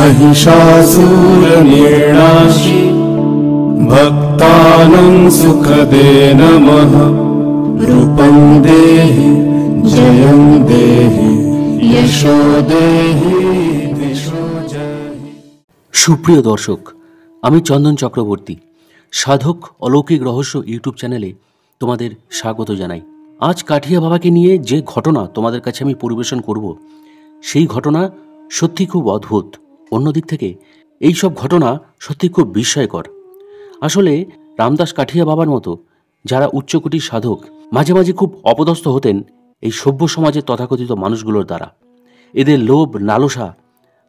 महिषासुरनिर्णाशि भक्तानं सुखदे नमः रूपं देहि जयं देहि यशो দেহি সুপ্রিয় দর্শক আমি চন্দন চক্রবর্তী সাধক অলৌকিক রহস্য ইউটিউব চ্যানেলে তোমাদের স্বাগত জানাই আজ কাঠিয়া বাবাকে নিয়ে যে ঘটনা তোমাদের কাছে আমি পরিবেশন করব সেই ঘটনা সত্যি খুব অদ্ভুত অন্যদিক থেকে এই সব ঘটনা সত্যি খুব বিস্ময়কর আসলে রামদাস কাঠিয়া বাবার মতো যারা উচ্চকোটির সাধক মাঝে মাঝে খুব অপদস্থ হতেন এই সভ্য সমাজের তথাকথিত মানুষগুলোর দ্বারা এদের লোভ নালসা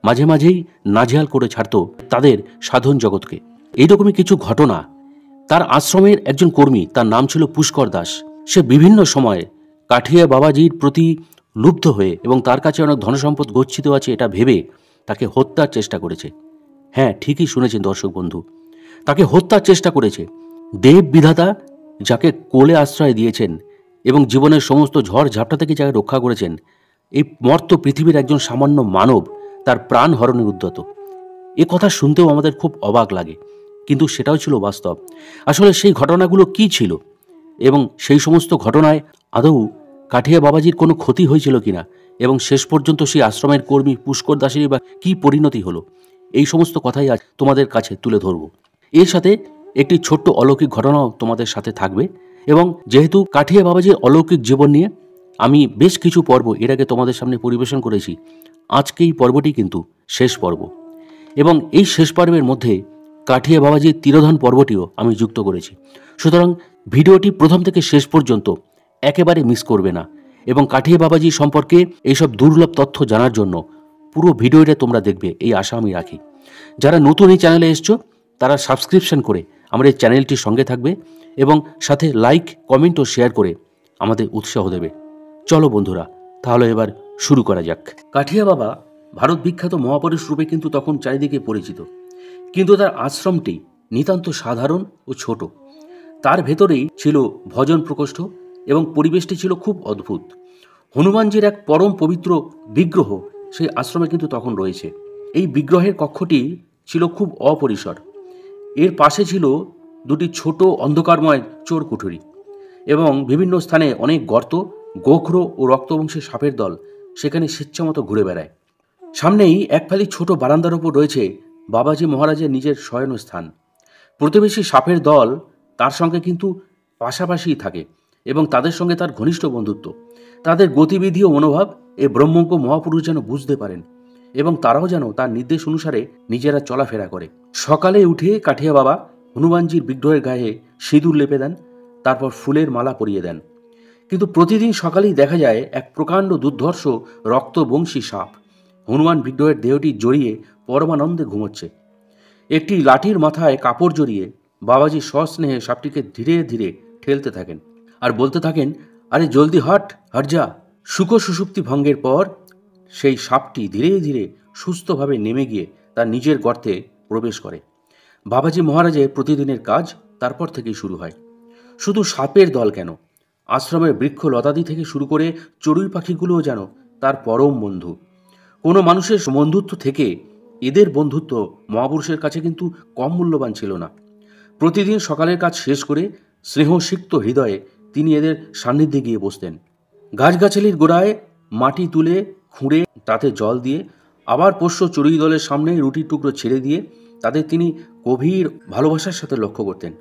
মাঝে মাঝেই নাজেহাল করে ছাড়ত তাদের সাধন জগৎকে এইরকমই কিছু ঘটনা তার আশ্রমের একজন কর্মী তার নাম ছিল পুষ্কর দাস সে বিভিন্ন সময়ে কাঠিয়া বাবাজির প্রতি লুব্ধ হয়ে এবং তার কাছে অনেক ধনসম্পদ গচ্ছিত আছে এটা ভেবে তাকে হত্যার চেষ্টা করেছে হ্যাঁ ঠিকই শুনেছেন দর্শক বন্ধু তাকে হত্যার চেষ্টা করেছে দেব বিধাতা যাকে কোলে আশ্রয় দিয়েছেন এবং জীবনের সমস্ত ঝড় ঝাপটা থেকে যাকে রক্ষা করেছেন এই মর্ত পৃথিবীর একজন সামান্য মানব তার প্রাণ হরণের উদ্যত এ কথা শুনতেও আমাদের খুব অবাক লাগে কিন্তু সেটাও ছিল বাস্তব আসলে সেই ঘটনাগুলো কি ছিল এবং সেই সমস্ত ঘটনায় আদৌ কাঠিয়া বাবাজির কোনো ক্ষতি হয়েছিল কিনা এবং শেষ পর্যন্ত সেই আশ্রমের কর্মী পুষ্কর দাসেরই বা কী পরিণতি হলো এই সমস্ত কথাই আজ তোমাদের কাছে তুলে ধরব এর সাথে একটি ছোট্ট অলৌকিক ঘটনাও তোমাদের সাথে থাকবে এবং যেহেতু কাঠিয়া বাবাজির অলৌকিক জীবন নিয়ে আমি বেশ কিছু পর্ব এর আগে তোমাদের সামনে পরিবেশন করেছি আজকে এই পর্বটি কিন্তু শেষ পর্ব এবং এই শেষ পর্বের মধ্যে কাঠিয়া বাবাজির তিরোধন পর্বটিও আমি যুক্ত করেছি সুতরাং ভিডিওটি প্রথম থেকে শেষ পর্যন্ত একেবারে মিস করবে না এবং কাঠিয়ে বাবাজি সম্পর্কে এইসব দুর্লভ তথ্য জানার জন্য পুরো ভিডিওটা তোমরা দেখবে এই আশা আমি রাখি যারা নতুন এই চ্যানেলে এসছো তারা সাবস্ক্রিপশন করে আমার এই চ্যানেলটির সঙ্গে থাকবে এবং সাথে লাইক কমেন্ট ও শেয়ার করে আমাদের উৎসাহ দেবে চলো বন্ধুরা তাহলে এবার শুরু করা যাক কাঠিয়া বাবা ভারত বিখ্যাত মহাপুরুষ রূপে কিন্তু তখন চারিদিকে পরিচিত কিন্তু তার আশ্রমটি নিতান্ত সাধারণ ও ছোট তার ভেতরেই ছিল ভজন প্রকোষ্ঠ এবং পরিবেশটি ছিল খুব অদ্ভুত হনুমানজির এক পরম পবিত্র বিগ্রহ সেই আশ্রমে কিন্তু তখন রয়েছে এই বিগ্রহের কক্ষটি ছিল খুব অপরিসর এর পাশে ছিল দুটি ছোট অন্ধকারময় চোর কুঠুরি এবং বিভিন্ন স্থানে অনেক গর্ত গোখ্র ও রক্তবংশের সাপের দল সেখানে স্বেচ্ছামতো ঘুরে বেড়ায় সামনেই এক ফালি ছোট বারান্দার ওপর রয়েছে বাবাজি মহারাজের নিজের শয়নস্থান প্রতিবেশী সাপের দল তার সঙ্গে কিন্তু পাশাপাশিই থাকে এবং তাদের সঙ্গে তার ঘনিষ্ঠ বন্ধুত্ব তাদের গতিবিধি ও মনোভাব এ ব্রহ্মজ্ঞ মহাপুরুষ যেন বুঝতে পারেন এবং তারাও যেন তার নির্দেশ অনুসারে নিজেরা চলাফেরা করে সকালে উঠে কাঠিয়া বাবা হনুমানজির বিগ্রহের গায়ে সিঁদুর লেপে দেন তারপর ফুলের মালা পরিয়ে দেন কিন্তু প্রতিদিন সকালেই দেখা যায় এক প্রকাণ্ড দুর্ধর্ষ রক্তবংশী সাপ হনুমান বিগ্রহের দেহটি জড়িয়ে পরমানন্দে ঘুমোচ্ছে একটি লাঠির মাথায় কাপড় জড়িয়ে বাবাজি সস্নেহে সাপটিকে ধীরে ধীরে ঠেলতে থাকেন আর বলতে থাকেন আরে জলদি হট হট যা সুখ সুসুপ্তি ভঙ্গের পর সেই সাপটি ধীরে ধীরে সুস্থভাবে নেমে গিয়ে তার নিজের গর্তে প্রবেশ করে বাবাজি মহারাজের প্রতিদিনের কাজ তারপর থেকেই শুরু হয় শুধু সাপের দল কেন আশ্রমের বৃক্ষ লতাদি থেকে শুরু করে চড়ুই পাখিগুলোও যেন তার পরম বন্ধু কোনো মানুষের বন্ধুত্ব থেকে এদের বন্ধুত্ব মহাপুরুষের কাছে কিন্তু কম মূল্যবান ছিল না প্রতিদিন সকালের কাজ শেষ করে স্নেহসিক্ত হৃদয়ে তিনি এদের সান্নিধ্যে গিয়ে বসতেন গাছগাছালির গোড়ায় মাটি তুলে খুঁড়ে তাতে জল দিয়ে আবার পোষ্য চড়ুই দলের সামনে রুটির টুকরো ছেড়ে দিয়ে তাদের তিনি গভীর ভালোবাসার সাথে লক্ষ্য করতেন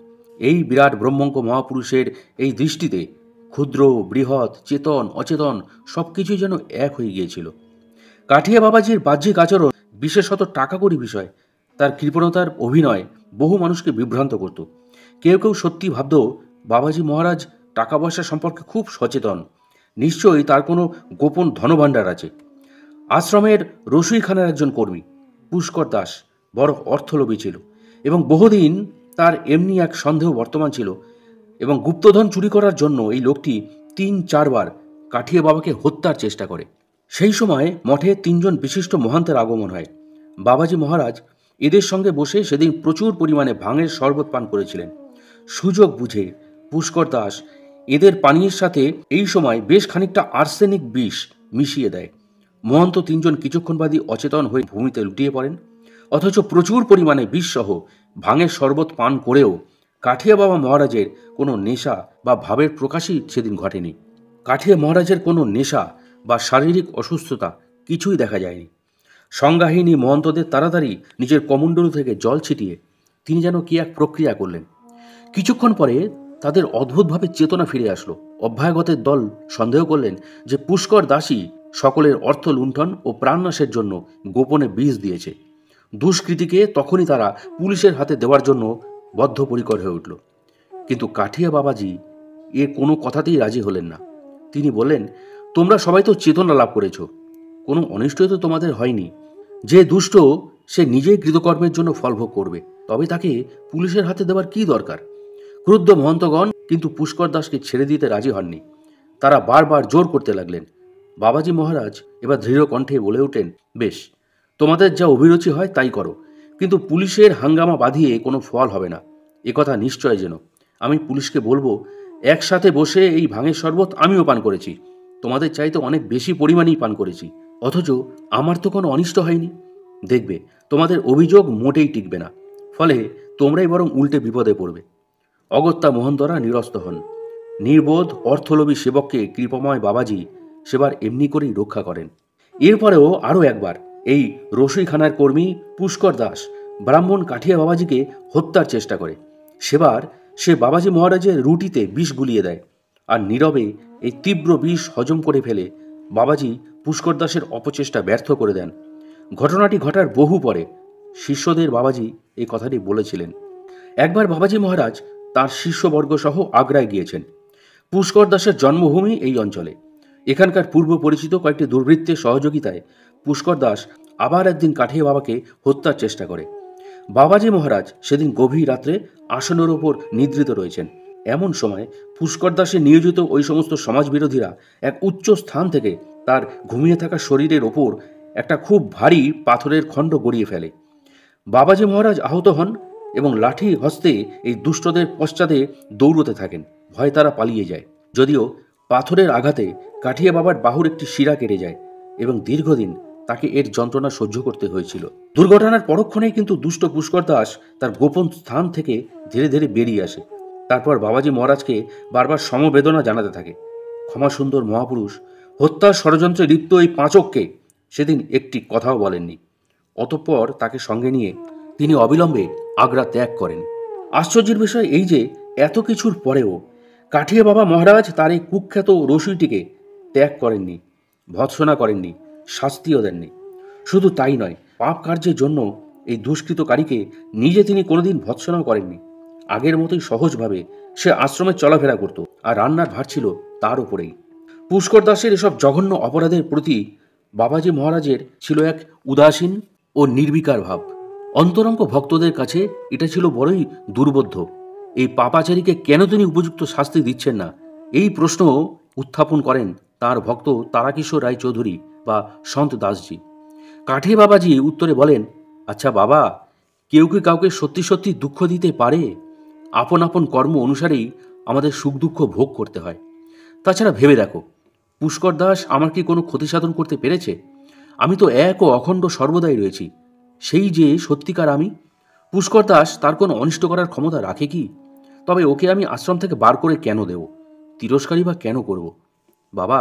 এই বিরাট ব্রহ্মঙ্ক মহাপুরুষের এই দৃষ্টিতে ক্ষুদ্র বৃহৎ চেতন অচেতন সব কিছুই যেন এক হয়ে গিয়েছিল কাঠিয়া বাবাজির বাহ্যিক আচরণ বিশেষত টাকাকড়ি বিষয় তার কৃপণতার অভিনয় বহু মানুষকে বিভ্রান্ত করত কেউ কেউ সত্যি ভাবত বাবাজি মহারাজ টাকা পয়সা সম্পর্কে খুব সচেতন নিশ্চয়ই তার কোনো গোপন ধনভাণ্ডার আছে আশ্রমের রসুই খানের একজন কর্মী পুষ্কর দাস বড় অর্থলোভী ছিল এবং বহুদিন তার এমনি এক সন্দেহ বর্তমান ছিল এবং গুপ্তধন চুরি করার জন্য এই লোকটি তিন চারবার কাঠিয়ে বাবাকে হত্যার চেষ্টা করে সেই সময় মঠে তিনজন বিশিষ্ট মহান্তের আগমন হয় বাবাজি মহারাজ এদের সঙ্গে বসে সেদিন প্রচুর পরিমাণে ভাঙের শরবত পান করেছিলেন সুযোগ বুঝে পুষ্কর দাস এদের পানীয়ের সাথে এই সময় বেশ খানিকটা আর্সেনিক বিষ মিশিয়ে দেয় মহন্ত তিনজন কিছুক্ষণ বাদী অচেতন হয়ে ভূমিতে লুটিয়ে পড়েন অথচ প্রচুর পরিমাণে বিষসহ ভাঙের শরবত পান করেও কাঠিয়া বাবা মহারাজের কোনো নেশা বা ভাবের প্রকাশই সেদিন ঘটেনি কাঠিয়া মহারাজের কোনো নেশা বা শারীরিক অসুস্থতা কিছুই দেখা যায়নি সংজ্ঞাহীনী মহন্তদের তাড়াতাড়ি নিজের কমণ্ডলু থেকে জল ছিটিয়ে তিনি যেন কি এক প্রক্রিয়া করলেন কিছুক্ষণ পরে তাদের অদ্ভুতভাবে চেতনা ফিরে আসলো অভ্যাগতের দল সন্দেহ করলেন যে পুষ্কর দাসী সকলের অর্থ লুণ্ঠন ও প্রাণনাশের জন্য গোপনে বীজ দিয়েছে দুষ্কৃতিকে তখনই তারা পুলিশের হাতে দেওয়ার জন্য বদ্ধপরিকর হয়ে উঠল কিন্তু কাঠিয়া বাবাজি এর কোনো কথাতেই রাজি হলেন না তিনি বললেন তোমরা সবাই তো চেতনা লাভ করেছ কোনো অনিষ্টই তো তোমাদের হয়নি যে দুষ্ট সে নিজেই কৃতকর্মের জন্য ফলভোগ করবে তবে তাকে পুলিশের হাতে দেওয়ার কি দরকার ক্রুদ্ধ মহন্তগণ কিন্তু পুষ্কর দাসকে ছেড়ে দিতে রাজি হননি তারা বারবার জোর করতে লাগলেন বাবাজি মহারাজ এবার দৃঢ় কণ্ঠে বলে ওঠেন বেশ তোমাদের যা অভিরুচি হয় তাই করো কিন্তু পুলিশের হাঙ্গামা বাঁধিয়ে কোনো ফল হবে না একথা নিশ্চয় যেন আমি পুলিশকে বলবো একসাথে বসে এই ভাঙের শরবত আমিও পান করেছি তোমাদের চাইতে অনেক বেশি পরিমাণেই পান করেছি অথচ আমার তো কোনো অনিষ্ট হয়নি দেখবে তোমাদের অভিযোগ মোটেই টিকবে না ফলে তোমরাই বরং উল্টে বিপদে পড়বে অগত্যা মহন্তরা নিরস্ত হন নির্বোধ অর্থলোভী সেবককে কৃপময় বাবাজি সেবার এমনি করেই রক্ষা করেন এরপরেও আরও একবার এই রসইখানার কর্মী পুষ্কর দাস ব্রাহ্মণ কাঠিয়া বাবাজিকে হত্যার চেষ্টা করে সেবার সে বাবাজি মহারাজের রুটিতে বিষ গুলিয়ে দেয় আর নীরবে এই তীব্র বিষ হজম করে ফেলে বাবাজি পুষ্কর দাসের অপচেষ্টা ব্যর্থ করে দেন ঘটনাটি ঘটার বহু পরে শিষ্যদের বাবাজি এই কথাটি বলেছিলেন একবার বাবাজি মহারাজ তার সহ আগ্রায় গিয়েছেন পুষ্কর দাসের জন্মভূমি এই অঞ্চলে এখানকার পূর্ব পরিচিত কয়েকটি দুর্বৃত্তের সহযোগিতায় পুষ্কর দাস আবার একদিন কাঠিয়ে বাবাকে হত্যার চেষ্টা করে বাবাজি মহারাজ সেদিন গভীর রাত্রে আসনের ওপর নিদ্রিত রয়েছেন এমন সময় পুষ্কর দাসে নিয়োজিত ওই সমস্ত সমাজবিরোধীরা এক উচ্চ স্থান থেকে তার ঘুমিয়ে থাকা শরীরের ওপর একটা খুব ভারী পাথরের খণ্ড গড়িয়ে ফেলে বাবাজি মহারাজ আহত হন এবং লাঠি হস্তে এই দুষ্টদের পশ্চাতে দৌড়তে থাকেন ভয় তারা পালিয়ে যায় যদিও পাথরের আঘাতে কাঠিয়া বাবার বাহুর একটি শিরা কেটে যায় এবং দীর্ঘদিন তাকে এর যন্ত্রণা সহ্য করতে হয়েছিল দুর্ঘটনার পরক্ষণেই কিন্তু দুষ্ট পুষ্কর দাস তার গোপন স্থান থেকে ধীরে ধীরে বেরিয়ে আসে তারপর বাবাজি মহারাজকে বারবার সমবেদনা জানাতে থাকে ক্ষমা সুন্দর মহাপুরুষ হত্যার ষড়যন্ত্রে লিপ্ত এই পাঁচককে সেদিন একটি কথাও বলেননি অতঃপর তাকে সঙ্গে নিয়ে তিনি অবিলম্বে আগ্রা ত্যাগ করেন আশ্চর্যের বিষয় এই যে এত কিছুর পরেও কাঠিয়া বাবা মহারাজ তার এই কুখ্যাত রসুইটিকে ত্যাগ করেননি ভৎসনা করেননি শাস্তিও দেননি শুধু তাই নয় পাপ কার্যের জন্য এই দুষ্কৃতকারীকে নিজে তিনি কোনোদিন ভৎসনাও করেননি আগের মতোই সহজভাবে সে আশ্রমে চলাফেরা করত আর রান্নার ভার ছিল তার উপরেই পুষ্কর দাসের এসব জঘন্য অপরাধের প্রতি বাবাজি মহারাজের ছিল এক উদাসীন ও নির্বিকার ভাব অন্তরঙ্গ ভক্তদের কাছে এটা ছিল বড়ই দুর্বোধ্য এই পাপাচারীকে কেন তিনি উপযুক্ত শাস্তি দিচ্ছেন না এই প্রশ্ন উত্থাপন করেন তার ভক্ত তারাকিশোর রায় চৌধুরী বা সন্ত দাসজি কাঠে বাবাজি উত্তরে বলেন আচ্ছা বাবা কেউ কি কাউকে সত্যি সত্যি দুঃখ দিতে পারে আপন আপন কর্ম অনুসারেই আমাদের সুখ দুঃখ ভোগ করতে হয় তাছাড়া ভেবে দেখো পুষ্কর দাস আমার কি কোনো ক্ষতি সাধন করতে পেরেছে আমি তো এক ও অখণ্ড সর্বদাই রয়েছি সেই যে সত্যিকার আমি পুষ্কর দাস তার কোনো অনিষ্ট করার ক্ষমতা রাখে কি তবে ওকে আমি আশ্রম থেকে বার করে কেন দেব তিরস্কারই বা কেন করব বাবা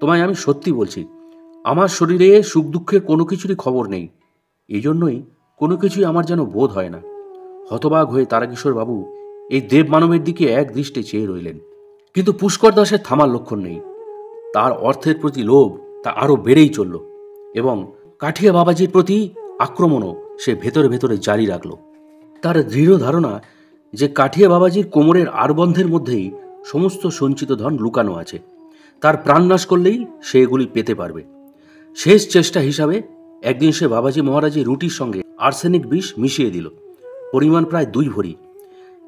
তোমায় আমি সত্যি বলছি আমার শরীরে সুখ দুঃখের কোনো কিছুরই খবর নেই এই জন্যই কোনো কিছুই আমার যেন বোধ হয় না হতবাগ হয়ে তারাকিশোর বাবু এই দেব মানবের দিকে এক দৃষ্টে চেয়ে রইলেন কিন্তু পুষ্কর দাসের থামার লক্ষণ নেই তার অর্থের প্রতি লোভ তা আরও বেড়েই চলল এবং কাঠিয়া বাবাজির প্রতি আক্রমণও সে ভেতরে ভেতরে জারি রাখল তার দৃঢ় ধারণা যে কাঠিয়া বাবাজির কোমরের আরবন্ধের মধ্যেই সমস্ত সঞ্চিত ধন লুকানো আছে তার প্রাণনাশ করলেই সে এগুলি পেতে পারবে শেষ চেষ্টা হিসাবে একদিন সে বাবাজি মহারাজের রুটির সঙ্গে আর্সেনিক বিষ মিশিয়ে দিল পরিমাণ প্রায় দুই ভরি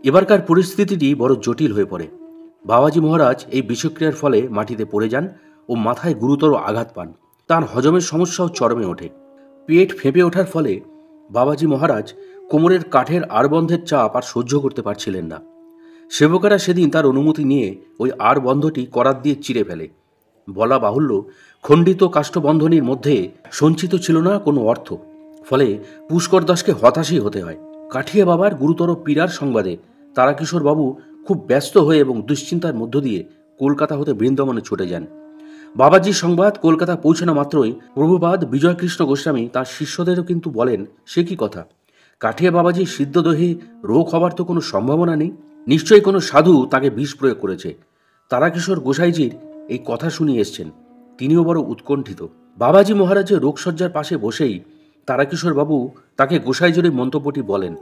এবারকার পরিস্থিতিটি বড় জটিল হয়ে পড়ে বাবাজি মহারাজ এই বিষক্রিয়ার ফলে মাটিতে পড়ে যান ও মাথায় গুরুতর আঘাত পান তার হজমের সমস্যাও চরমে ওঠে পেট ফেঁপে ওঠার ফলে বাবাজি মহারাজ কোমরের কাঠের আরবন্ধের চাপ আর সহ্য করতে পারছিলেন না সেবকেরা সেদিন তার অনুমতি নিয়ে ওই আর বন্ধটি করাত দিয়ে চিরে ফেলে বলা বাহুল্য খণ্ডিত কাষ্ঠবন্ধনীর মধ্যে সঞ্চিত ছিল না কোনো অর্থ ফলে পুষ্কর দাসকে হতাশই হতে হয় কাঠিয়া বাবার গুরুতর পীড়ার সংবাদে তারাকিশোরবাবু খুব ব্যস্ত হয়ে এবং দুশ্চিন্তার মধ্য দিয়ে কলকাতা হতে বৃন্দাবনে ছুটে যান বাবাজির সংবাদ কলকাতা পৌঁছানো মাত্রই প্রভুপাদ বিজয়কৃষ্ণ গোস্বামী তার শিষ্যদেরও কিন্তু বলেন সে কি কথা কাঠিয়া বাবাজি সিদ্ধ রোগ হবার তো কোনো সম্ভাবনা নেই নিশ্চয়ই কোনো সাধু তাকে বিষ প্রয়োগ করেছে তারাকিশোর গোসাইজির এই কথা শুনিয়ে এসছেন তিনিও বড় উৎকণ্ঠিত বাবাজি মহারাজের রোগসজ্জার পাশে বসেই তারাকিশোর বাবু তাকে গোসাইজোর এই মন্তব্যটি বলেন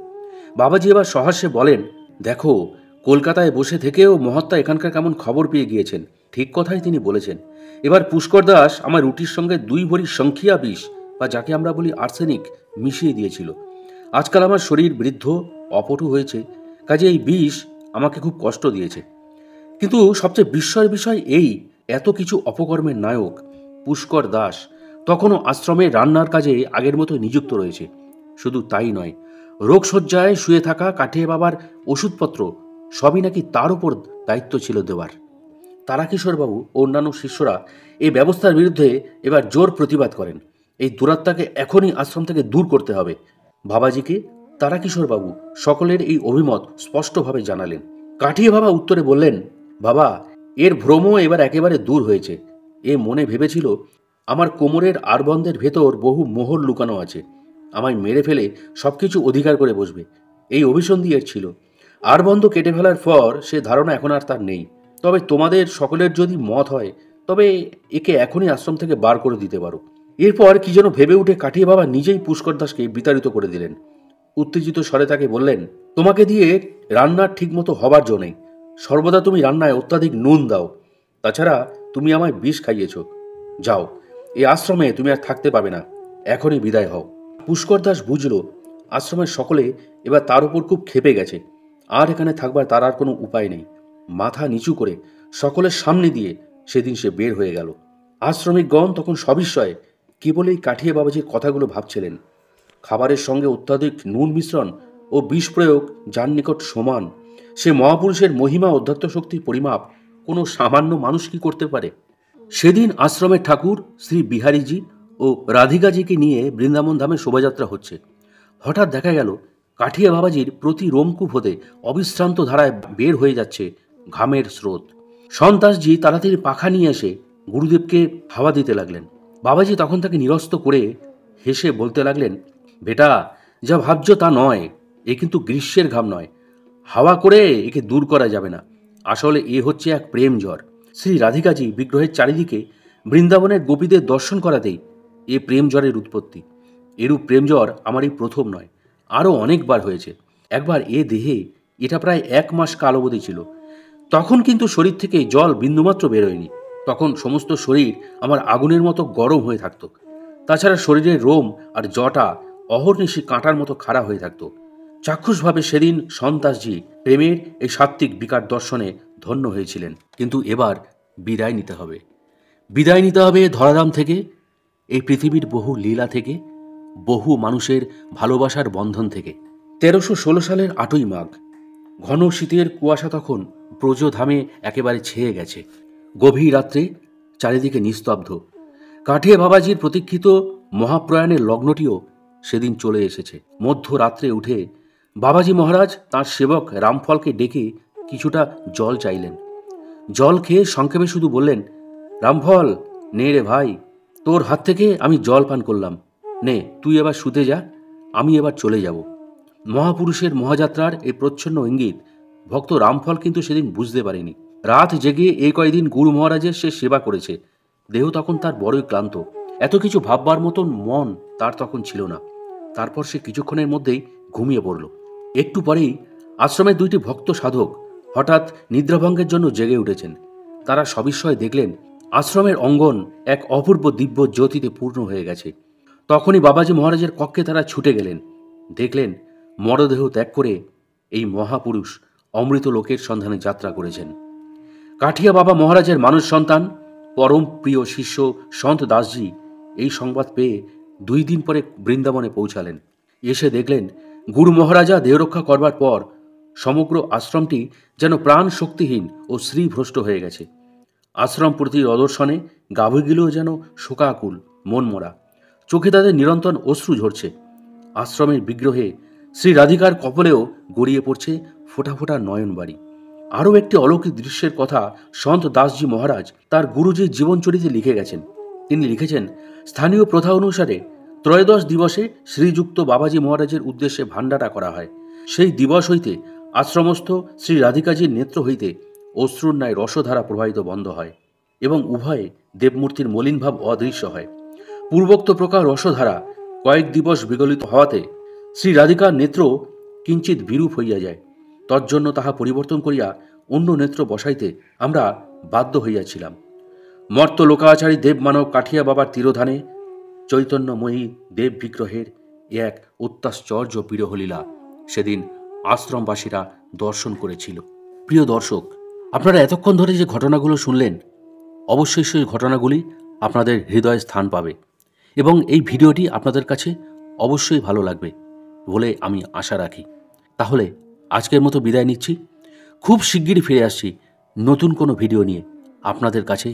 বাবাজি এবার সহাস্যে বলেন দেখো কলকাতায় বসে থেকেও মহাত্মা এখানকার কেমন খবর পেয়ে গিয়েছেন ঠিক কথাই তিনি বলেছেন এবার পুষ্কর দাস আমার রুটির সঙ্গে দুই ভরি সংখিয়া বিষ বা যাকে আমরা বলি আর্সেনিক মিশিয়ে দিয়েছিল আজকাল আমার শরীর বৃদ্ধ অপটু হয়েছে কাজে এই বিষ আমাকে খুব কষ্ট দিয়েছে কিন্তু সবচেয়ে বিস্ময়ের বিষয় এই এত কিছু অপকর্মের নায়ক পুষ্কর দাস তখনও আশ্রমে রান্নার কাজে আগের মতো নিযুক্ত রয়েছে শুধু তাই নয় রোগশয্যায় শুয়ে থাকা কাঠে বাবার ওষুধপত্র সবই নাকি তার উপর দায়িত্ব ছিল দেওয়ার তারাকিশোরবাবু ও অন্যান্য শিষ্যরা এই ব্যবস্থার বিরুদ্ধে এবার জোর প্রতিবাদ করেন এই দুরাত্মাকে এখনই আশ্রম থেকে দূর করতে হবে বাবাজিকে তারাকিশোরবাবু সকলের এই অভিমত স্পষ্টভাবে জানালেন কাঠিয়ে বাবা উত্তরে বললেন বাবা এর ভ্রম এবার একেবারে দূর হয়েছে এ মনে ভেবেছিল আমার কোমরের আরবন্ধের ভেতর বহু মোহর লুকানো আছে আমায় মেরে ফেলে সব কিছু অধিকার করে বসবে এই অভিসন্ধি এর ছিল আরবন্ধ কেটে ফেলার পর সে ধারণা এখন আর তার নেই তবে তোমাদের সকলের যদি মত হয় তবে একে এখনই আশ্রম থেকে বার করে দিতে পারো এরপর কি যেন ভেবে উঠে কাঠিয়ে বাবা নিজেই পুষ্কর দাসকে বিতাড়িত করে দিলেন উত্তেজিত স্বরে তাকে বললেন তোমাকে দিয়ে রান্নার ঠিকমতো হবার জন্যে সর্বদা তুমি রান্নায় অত্যাধিক নুন দাও তাছাড়া তুমি আমায় বিষ খাইয়েছ যাও এই আশ্রমে তুমি আর থাকতে পাবে না এখনই বিদায় হও পুষ্কর দাস বুঝল আশ্রমের সকলে এবার তার উপর খুব খেপে গেছে আর এখানে থাকবার তার আর কোনো উপায় নেই মাথা নিচু করে সকলের সামনে দিয়ে সেদিন সে বের হয়ে গেল আশ্রমিকগণ তখন সবিস্ময়ে কেবল এই কাঠিয়ে বাবাজির কথাগুলো ভাবছিলেন খাবারের সঙ্গে অত্যাধিক নুন মিশ্রণ ও বিষ প্রয়োগ যার নিকট সমান সে মহাপুরুষের মহিমা অধ্যাত্ম শক্তির পরিমাপ কোনো সামান্য মানুষ কি করতে পারে সেদিন আশ্রমের ঠাকুর শ্রী বিহারীজি ও রাধিকাজিকে নিয়ে বৃন্দাবন ধামে শোভাযাত্রা হচ্ছে হঠাৎ দেখা গেল কাঠিয়া বাবাজির প্রতি রোমকূপ হতে অবিশ্রান্ত ধারায় বের হয়ে যাচ্ছে ঘামের স্রোত সন্তাসজি তাড়াতাড়ি পাখা নিয়ে এসে গুরুদেবকে হাওয়া দিতে লাগলেন বাবাজি তখন তাকে নিরস্ত করে হেসে বলতে লাগলেন বেটা যা ভাবছ তা নয় এ কিন্তু গ্রীষ্মের ঘাম নয় হাওয়া করে একে দূর করা যাবে না আসলে এ হচ্ছে এক প্রেম জ্বর শ্রী রাধিকাজি বিগ্রহের চারিদিকে বৃন্দাবনের গোপীদের দর্শন করাতেই এ প্রেম জ্বরের উৎপত্তি এরূপ প্রেম জ্বর আমার এই প্রথম নয় আরও অনেকবার হয়েছে একবার এ দেহে এটা প্রায় এক মাস কাল অবধি ছিল তখন কিন্তু শরীর থেকে জল বিন্দুমাত্র বেরোয়নি তখন সমস্ত শরীর আমার আগুনের মতো গরম হয়ে থাকত তাছাড়া শরীরের রোম আর জটা অহর্নিশি কাঁটার মতো খাড়া হয়ে থাকত চাক্ষুষভাবে সেদিন সন্তাসজি প্রেমের এই সাত্ত্বিক বিকার দর্শনে ধন্য হয়েছিলেন কিন্তু এবার বিদায় নিতে হবে বিদায় নিতে হবে ধরাধাম থেকে এই পৃথিবীর বহু লীলা থেকে বহু মানুষের ভালোবাসার বন্ধন থেকে তেরোশো ষোলো সালের আটই মাঘ ঘন শীতের কুয়াশা তখন ব্রজধামে একেবারে ছেয়ে গেছে গভীর রাত্রে চারিদিকে নিস্তব্ধ কাঠে বাবাজির প্রতীক্ষিত মহাপ্রয়াণের লগ্নটিও সেদিন চলে এসেছে মধ্যরাত্রে উঠে বাবাজি মহারাজ তার সেবক রামফলকে ডেকে কিছুটা জল চাইলেন জল খেয়ে সংক্ষেপে শুধু বললেন রামফল নে রে ভাই তোর হাত থেকে আমি জল পান করলাম নে তুই এবার শুতে যা আমি এবার চলে যাব মহাপুরুষের মহাযাত্রার এই প্রচ্ছন্ন ইঙ্গিত ভক্ত রামফল কিন্তু সেদিন বুঝতে পারেনি রাত জেগে এই কয়দিন গুরু মহারাজের সে সেবা করেছে দেহ তখন তার বড়ই ক্লান্ত এত কিছু ভাববার মতন মন তার তখন ছিল না তারপর সে কিছুক্ষণের মধ্যেই ঘুমিয়ে পড়ল একটু পরেই আশ্রমের দুইটি ভক্ত সাধক হঠাৎ নিদ্রাভঙ্গের জন্য জেগে উঠেছেন তারা সবিস্ময়ে দেখলেন আশ্রমের অঙ্গন এক অপূর্ব দিব্য জ্যোতিতে পূর্ণ হয়ে গেছে তখনই বাবাজি মহারাজের কক্ষে তারা ছুটে গেলেন দেখলেন মরদেহ ত্যাগ করে এই মহাপুরুষ অমৃত লোকের সন্ধানে যাত্রা করেছেন কাঠিয়া বাবা মহারাজের মানুষ সন্তান পরম প্রিয় শিষ্য সন্ত দাসজি এই সংবাদ পেয়ে দুই দিন পরে বৃন্দাবনে পৌঁছালেন এসে দেখলেন গুরু মহারাজা দেহরক্ষা করবার পর সমগ্র আশ্রমটি যেন প্রাণ শক্তিহীন ও শ্রীভ্রষ্ট হয়ে গেছে আশ্রম প্রতি অদর্শনে গাভীগুলোও যেন শোকাকুল মনমরা চোখে তাদের নিরন্তর অশ্রু ঝরছে আশ্রমের বিগ্রহে শ্রী রাধিকার কপলেও গড়িয়ে পড়ছে ফোটা ফোটা নয়নবাড়ি আরও একটি অলৌকিক দৃশ্যের কথা সন্ত দাসজি মহারাজ তার গুরুজির জীবনচরিতে লিখে গেছেন তিনি লিখেছেন স্থানীয় প্রথা অনুসারে ত্রয়োদশ দিবসে শ্রীযুক্ত বাবাজি মহারাজের উদ্দেশ্যে ভাণ্ডাটা করা হয় সেই দিবস হইতে আশ্রমস্থ শ্রী রাধিকাজির নেত্র হইতে অশ্রুর ন্যায় রসধারা প্রবাহিত বন্ধ হয় এবং উভয়ে দেবমূর্তির মলিনভাব অদৃশ্য হয় পূর্বোক্ত প্রকার রসধারা কয়েক দিবস বিগলিত হওয়াতে শ্রী রাধিকার নেত্র কিঞ্চিত বিরূপ হইয়া যায় তজ্জন্য তাহা পরিবর্তন করিয়া অন্য নেত্র বসাইতে আমরা বাধ্য হইয়াছিলাম মর্ত লোকাচারী দেবমানব কাঠিয়া বাবার তীরধানে চৈতন্যময়ী দেব বিগ্রহের এক অত্যাশ্চর্য বিরহলীলা সেদিন আশ্রমবাসীরা দর্শন করেছিল প্রিয় দর্শক আপনারা এতক্ষণ ধরে যে ঘটনাগুলো শুনলেন অবশ্যই সেই ঘটনাগুলি আপনাদের হৃদয়ে স্থান পাবে এবং এই ভিডিওটি আপনাদের কাছে অবশ্যই ভালো লাগবে বলে আমি আশা রাখি তাহলে আজকের মতো বিদায় নিচ্ছি খুব শিগগিরই ফিরে আসছি নতুন কোনো ভিডিও নিয়ে আপনাদের কাছে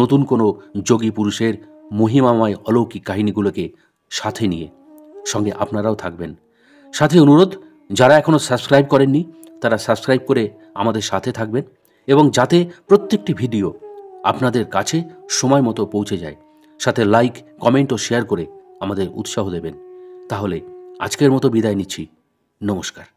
নতুন কোনো যোগী পুরুষের মহিমাময় অলৌকিক কাহিনীগুলোকে সাথে নিয়ে সঙ্গে আপনারাও থাকবেন সাথে অনুরোধ যারা এখনও সাবস্ক্রাইব করেননি তারা সাবস্ক্রাইব করে আমাদের সাথে থাকবেন এবং যাতে প্রত্যেকটি ভিডিও আপনাদের কাছে সময় মতো পৌঁছে যায় সাথে লাইক কমেন্ট ও শেয়ার করে আমাদের উৎসাহ দেবেন তাহলে আজকের মতো বিদায় নিচ্ছি নমস্কার